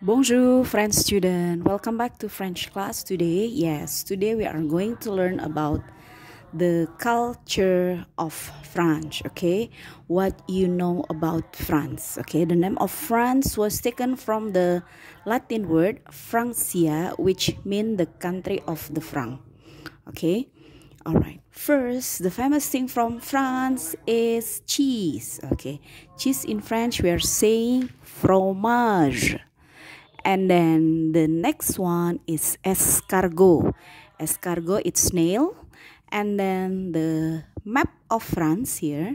Bonjour, French student. Welcome back to French class today. Yes, today we are going to learn about the culture of France, okay? What you know about France, okay? The name of France was taken from the Latin word Francia, which means the country of the Franc, okay? All right. First, the famous thing from France is cheese, okay? Cheese in French, we are saying fromage and then the next one is escargot escargot it's snail and then the map of france here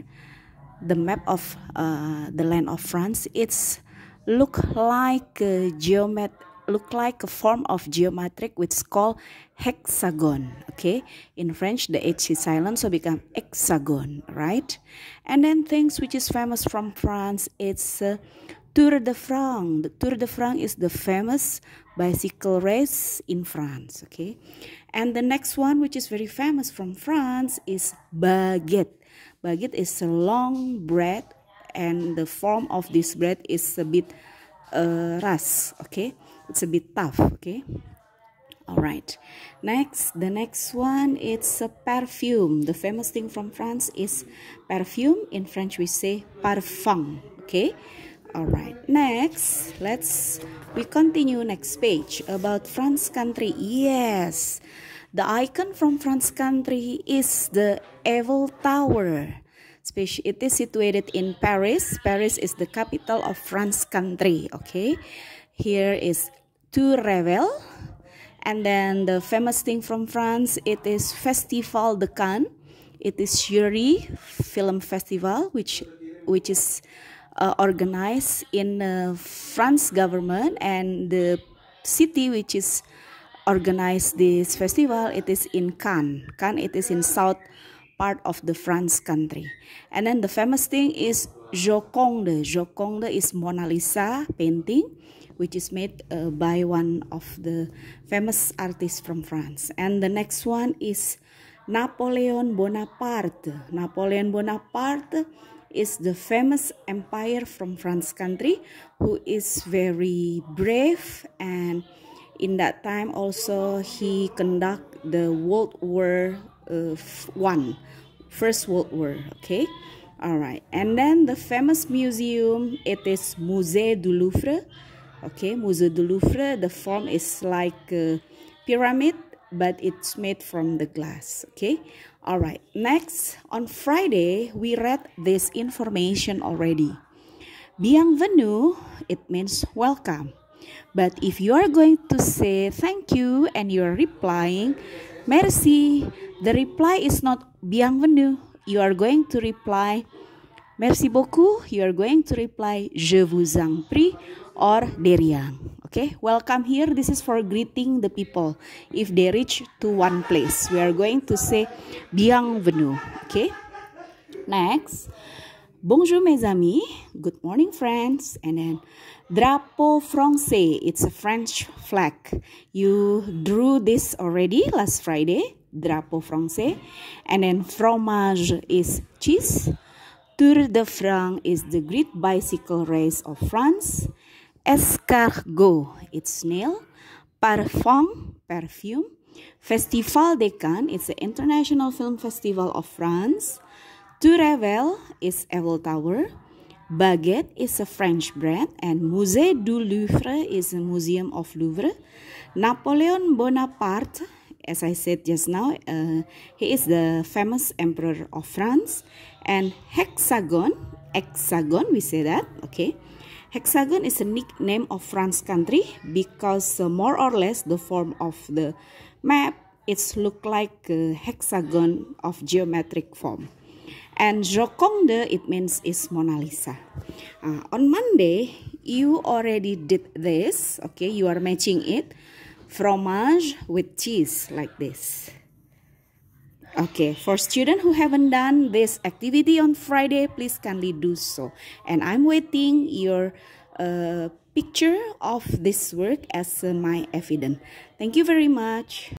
the map of uh, the land of france it's look like a geomet look like a form of geometric which is called hexagon okay in french the h is silent so become hexagon right and then things which is famous from france it's uh, Tour de France. The Tour de France is the famous bicycle race in France. Okay, and the next one, which is very famous from France, is baguette. Baguette is a long bread, and the form of this bread is a bit uh, Okay, it's a bit tough. Okay. All right. Next, the next one it's a perfume. The famous thing from France is perfume. In French, we say parfum. Okay all right next let's we continue next page about france country yes the icon from france country is the eiffel tower it is situated in paris paris is the capital of france country okay here is to revel and then the famous thing from france it is festival de cannes it is jury film festival which which is uh, organized in uh, France government and the city which is organized this festival it is in Cannes. Cannes it is in south part of the France country. And then the famous thing is Joconde. Joconde is Mona Lisa painting which is made uh, by one of the famous artists from France. And the next one is Napoleon Bonaparte. Napoleon Bonaparte is the famous empire from France country who is very brave and in that time also he conduct the World War uh, One, First World War. Okay, all right. And then the famous museum it is Musée du Louvre. Okay, Musée du Louvre. The form is like a pyramid but it's made from the glass okay all right next on friday we read this information already bienvenue it means welcome but if you are going to say thank you and you are replying merci the reply is not bienvenue you are going to reply Merci beaucoup. You are going to reply je vous en prie or deriang. Okay, welcome here. This is for greeting the people if they reach to one place. We are going to say bienvenue. Okay, next. Bonjour mes amis, good morning friends, and then drapeau français, it's a French flag. You drew this already last Friday, drapeau français, and then fromage is cheese, Tour de France is the great bicycle race of France. Escargot, it's snail. Parfum, perfume. Festival de Cannes, it's the international film festival of France. Tour Eiffel is Eiffel Tower. Baguette is a French bread and Musée du Louvre is a museum of Louvre. Napoleon Bonaparte as I said just now, uh, he is the famous emperor of France. And hexagon, hexagon, we say that, okay. Hexagon is a nickname of France country because uh, more or less the form of the map, it's look like a hexagon of geometric form. And Joconde, it means is Mona Lisa. Uh, on Monday, you already did this, okay, you are matching it fromage with cheese like this. Okay, for students who haven't done this activity on Friday, please kindly do so. And I'm waiting your uh, picture of this work as uh, my evidence. Thank you very much.